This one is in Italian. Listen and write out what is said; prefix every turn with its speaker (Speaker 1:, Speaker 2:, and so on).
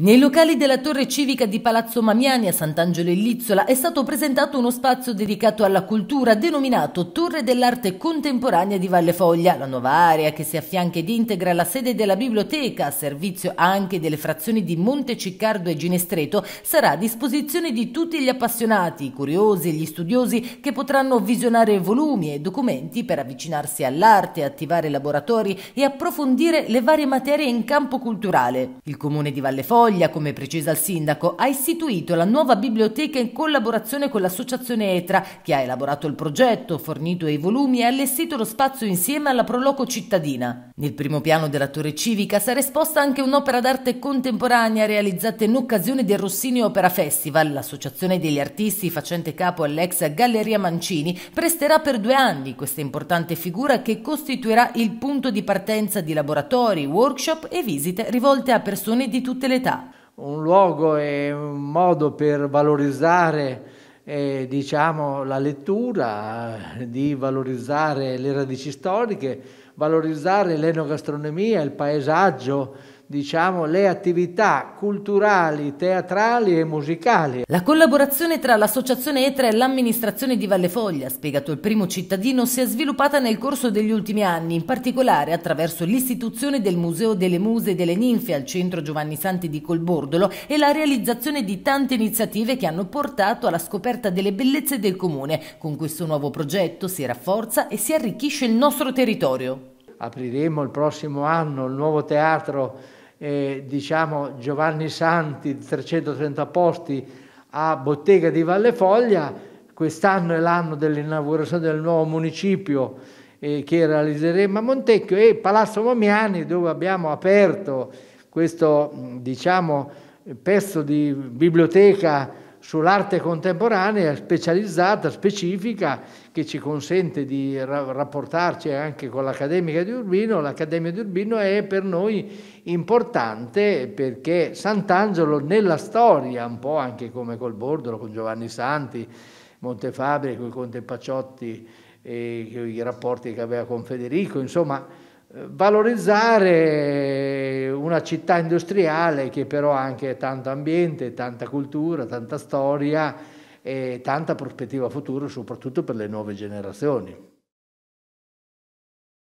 Speaker 1: Nei locali della Torre Civica di Palazzo Mamiani a Sant'Angelo in Lizzola è stato presentato uno spazio dedicato alla cultura denominato Torre dell'Arte Contemporanea di Valle Foglia, la nuova area che si affianca ed integra la sede della biblioteca a servizio anche delle frazioni di Monte Ciccardo e Ginestreto, sarà a disposizione di tutti gli appassionati, i curiosi e gli studiosi che potranno visionare volumi e documenti per avvicinarsi all'arte, attivare laboratori e approfondire le varie materie in campo culturale. Il comune di Valle Foglia Foglia, come precisa il sindaco, ha istituito la nuova biblioteca in collaborazione con l'associazione ETRA, che ha elaborato il progetto, fornito i volumi e allestito lo spazio insieme alla Proloco cittadina. Nel primo piano della Torre Civica sarà esposta anche un'opera d'arte contemporanea realizzata in occasione del Rossini Opera Festival. L'associazione degli artisti facente capo all'ex Galleria Mancini presterà per due anni questa importante figura che costituirà il punto di partenza di laboratori, workshop e visite rivolte a persone di tutte le età
Speaker 2: un luogo e un modo per valorizzare eh, diciamo, la lettura, di valorizzare le radici storiche, valorizzare l'enogastronomia, il paesaggio, diciamo, le attività culturali, teatrali e musicali. La
Speaker 1: collaborazione tra l'Associazione ETRA e l'amministrazione di Vallefoglia, spiegato il primo cittadino, si è sviluppata nel corso degli ultimi anni, in particolare attraverso l'istituzione del Museo delle Muse e delle Ninfe al Centro Giovanni Santi di Colbordolo e la realizzazione di tante iniziative che hanno portato alla scoperta delle bellezze del comune. Con questo nuovo progetto si rafforza e si arricchisce il nostro territorio.
Speaker 2: Apriremo il prossimo anno il nuovo teatro eh, diciamo Giovanni Santi, 330 posti a Bottega di Vallefoglia, quest'anno è l'anno dell'inaugurazione del nuovo municipio eh, che realizzeremo a Montecchio e Palazzo Momiani dove abbiamo aperto questo diciamo, pezzo di biblioteca sull'arte contemporanea specializzata, specifica, che ci consente di rapportarci anche con l'Accademia di Urbino. L'Accademia di Urbino è per noi importante perché Sant'Angelo nella storia, un po' anche come col Bordolo, con Giovanni Santi, Montefabri, con il Conte Paciotti, i rapporti che aveva con Federico, insomma valorizzare una città industriale che però ha anche tanto ambiente, tanta cultura, tanta storia
Speaker 1: e tanta prospettiva futura, soprattutto per le nuove generazioni.